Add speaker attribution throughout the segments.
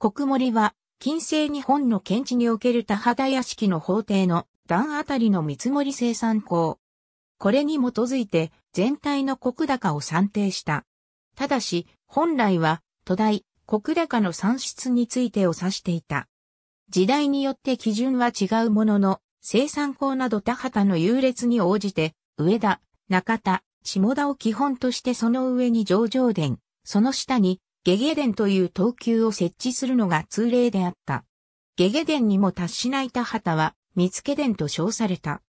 Speaker 1: 国森は、近世日本の県地における田畑屋敷の法廷の段あたりの見積もり生産校。これに基づいて全体の国高を算定した。ただし、本来は、都大、国高の算出についてを指していた。時代によって基準は違うものの、生産校など田畑の優劣に応じて、上田、中田、下田を基本としてその上に上場殿、その下にゲゲンという等級を設置するのが通例であった。ゲゲンにも達しない田畑は、見付殿と称された。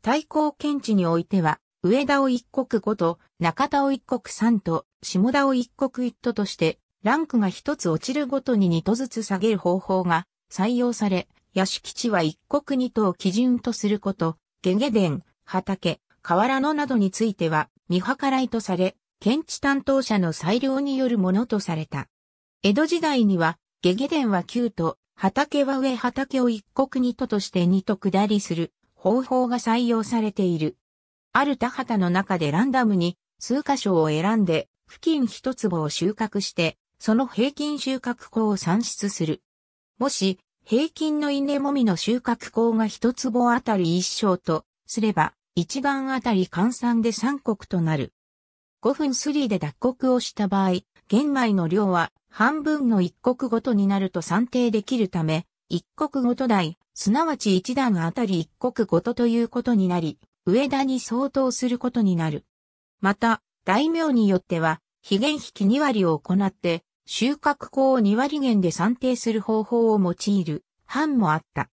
Speaker 1: 対抗検地においては、上田を一国五と、中田を一国3と、下田を一国一ととして、ランクが1つ落ちるごとに2とずつ下げる方法が採用され、屋敷地は一国二とを基準とすること、ゲゲン、畑、河原野などについては、見計らいとされ、検知担当者の裁量によるものとされた。江戸時代には、下下殿は9と、畑は上畑を一国二都として二と下りする方法が採用されている。ある田畑の中でランダムに数箇所を選んで、付近一坪を収穫して、その平均収穫校を算出する。もし、平均の稲もみの収穫校が一坪あたり一升と、すれば、一番あたり換算で三国となる。5分3で脱穀をした場合、玄米の量は半分の一国ごとになると算定できるため、一国ごと台、すなわち一段あたり一国ごとということになり、上田に相当することになる。また、大名によっては、非減き2割を行って、収穫庫を2割減で算定する方法を用いる、班もあった。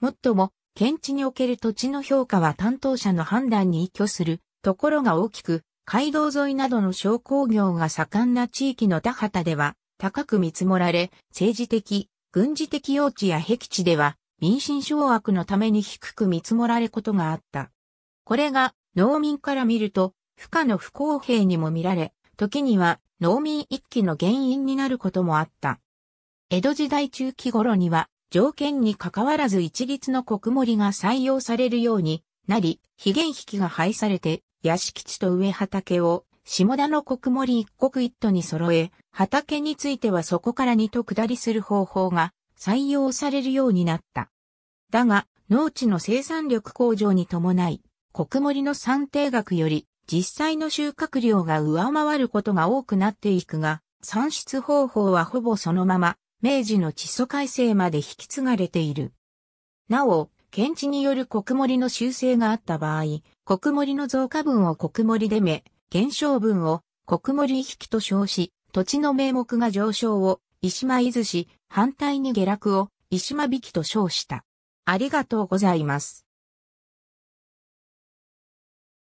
Speaker 1: もっとも、県地における土地の評価は担当者の判断に依拠するところが大きく、街道沿いなどの商工業が盛んな地域の田畑では、高く見積もられ、政治的、軍事的用地や僻地では、民心掌握のために低く見積もられことがあった。これが、農民から見ると、負荷の不公平にも見られ、時には農民一揆の原因になることもあった。江戸時代中期頃には、条件に関わらず一律の国盛りが採用されるようになり、非現引きが廃されて、屋敷地と上畑を、下田の国森一国一都に揃え、畑についてはそこから二と下りする方法が採用されるようになった。だが、農地の生産力向上に伴い、国森の算定額より実際の収穫量が上回ることが多くなっていくが、算出方法はほぼそのまま、明治の地租改正まで引き継がれている。なお、検知による国盛りの修正があった場合、国盛りの増加分を国盛りで目、減少分を国盛り引きと称し、土地の名目が上昇を石間伊豆市、反対に下落を石間引きと称した。ありがとうございます。